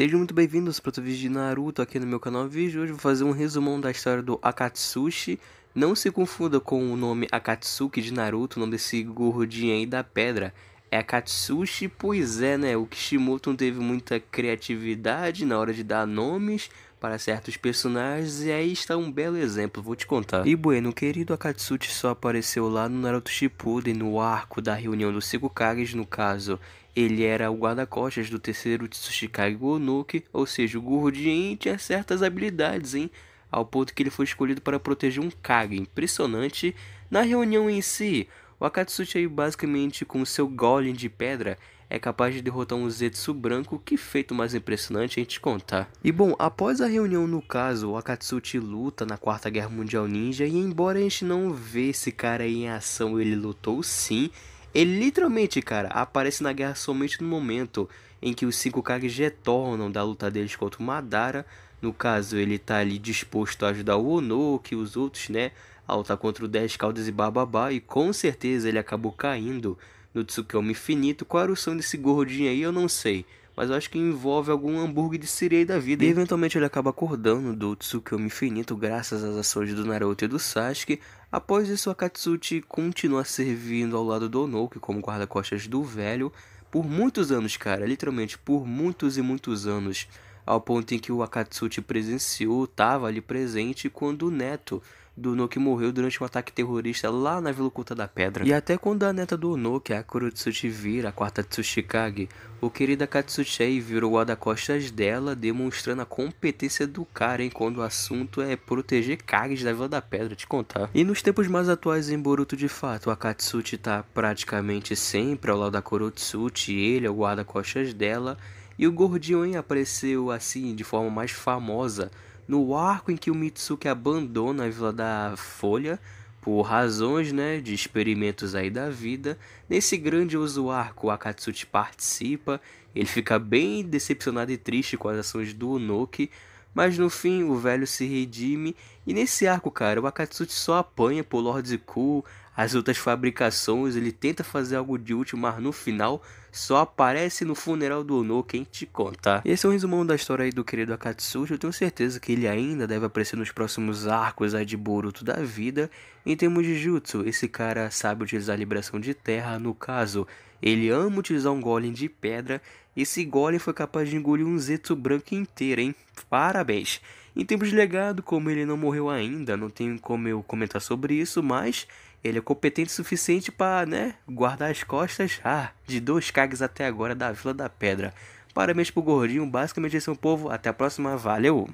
Sejam muito bem-vindos para outro vídeo de Naruto aqui no meu canal vídeo. Hoje vou fazer um resumão da história do Akatsushi. Não se confunda com o nome Akatsuki de Naruto, o nome desse gordinho aí da pedra. É Akatsushi, pois é, né? O Kishimoto não teve muita criatividade na hora de dar nomes, para certos personagens e aí está um belo exemplo, vou te contar. E bueno, querido Akatsuki só apareceu lá no Naruto Shippuden no arco da reunião dos cinco Kages, no caso, ele era o guarda-costas do terceiro Tsuchikage Gonuki, ou seja, o Gurdin tinha certas habilidades, hein? Ao ponto que ele foi escolhido para proteger um Kage, impressionante. Na reunião em si, o Akatsuki aí basicamente com seu golem de pedra é capaz de derrotar um Zetsu branco, que feito mais impressionante a gente contar. E bom, após a reunião no caso, o Akatsuchi luta na Quarta Guerra Mundial Ninja e embora a gente não vê esse cara aí em ação, ele lutou sim, ele literalmente, cara, aparece na guerra somente no momento em que os cinco Kages retornam da luta deles contra o Madara. No caso, ele tá ali disposto a ajudar o Ono, que os outros, né, a lutar contra o 10 Caldas e Bababá, e com certeza ele acabou caindo no Tsukiyomi Infinito. Qual era o sonho desse gordinho aí? Eu não sei. Mas eu acho que envolve algum hambúrguer de sirei da vida. E eventualmente ele acaba acordando do Tsukiyomi Infinito graças às ações do Naruto e do Sasuke. Após isso, Akatsuchi continua servindo ao lado do Onoki como guarda-costas do velho por muitos anos, cara. Literalmente por muitos e muitos anos ao ponto em que o Akatsuchi presenciou, estava ali presente quando o neto do Onoki morreu durante um ataque terrorista lá na Vila Oculta da Pedra. E até quando a neta do Onoki, a Kurutsuchi, vira a quarta Tsushikage, o querido Akatsuchei virou o guarda-costas dela, demonstrando a competência do cara, hein, quando o assunto é proteger Kages da Vila da Pedra, te contar. E nos tempos mais atuais em Boruto, de fato, o Akatsuchi tá praticamente sempre ao lado da Kurutsuchi, ele é o guarda-costas dela, e o Gordion apareceu assim de forma mais famosa no arco em que o Mitsuki abandona a Vila da Folha por razões né, de experimentos aí da vida. Nesse grandioso arco, o Akatsuki participa, ele fica bem decepcionado e triste com as ações do Onoki, mas no fim o velho se redime, e nesse arco, cara, o Akatsuki só apanha por Lord Ku, as outras fabricações, ele tenta fazer algo de útil, mas no final só aparece no funeral do Ono, quem te conta Esse é um resumão da história aí do querido Akatsuki, eu tenho certeza que ele ainda deve aparecer nos próximos arcos aí de Boruto da vida. Em termos de Jutsu, esse cara sabe utilizar a liberação de terra, no caso, ele ama utilizar um golem de pedra, esse golem foi capaz de engolir um Zetsu branco inteiro, hein? Parabéns! Em termos de legado, como ele não morreu ainda, não tenho como eu comentar sobre isso, mas ele é competente o suficiente para né, guardar as costas ah, de dois cagues até agora da Vila da Pedra. Parabéns pro Gordinho, basicamente esse é o povo. Até a próxima, valeu!